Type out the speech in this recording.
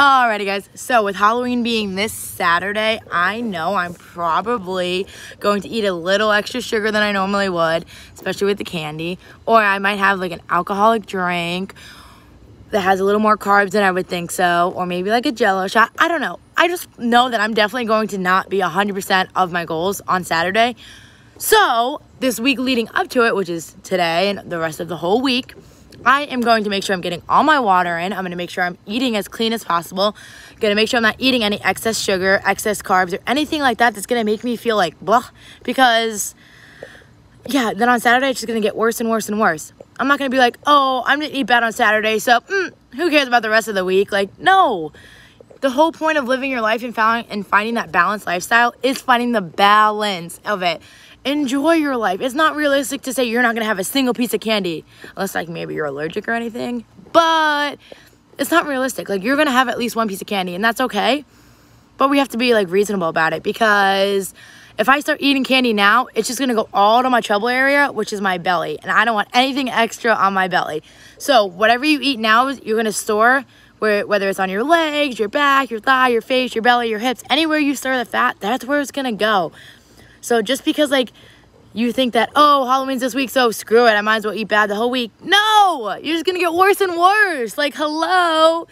Alrighty guys, so with Halloween being this Saturday, I know I'm probably going to eat a little extra sugar than I normally would, especially with the candy, or I might have like an alcoholic drink that has a little more carbs than I would think so, or maybe like a jello shot, I don't know. I just know that I'm definitely going to not be 100% of my goals on Saturday. So this week leading up to it, which is today and the rest of the whole week, I am going to make sure I'm getting all my water in. I'm going to make sure I'm eating as clean as possible. I'm going to make sure I'm not eating any excess sugar, excess carbs, or anything like that that's going to make me feel like blah because, yeah, then on Saturday, it's just going to get worse and worse and worse. I'm not going to be like, oh, I'm going to eat bad on Saturday, so mm, who cares about the rest of the week? Like, no. The whole point of living your life and, and finding that balanced lifestyle is finding the balance of it. Enjoy your life. It's not realistic to say you're not going to have a single piece of candy, unless, like, maybe you're allergic or anything. But it's not realistic. Like, you're going to have at least one piece of candy, and that's okay. But we have to be, like, reasonable about it because if I start eating candy now, it's just gonna go all to my trouble area, which is my belly. And I don't want anything extra on my belly. So whatever you eat now, you're gonna store where, whether it's on your legs, your back, your thigh, your face, your belly, your hips, anywhere you store the fat, that's where it's gonna go. So just because like you think that, oh, Halloween's this week, so screw it, I might as well eat bad the whole week. No, you're just gonna get worse and worse. Like, hello.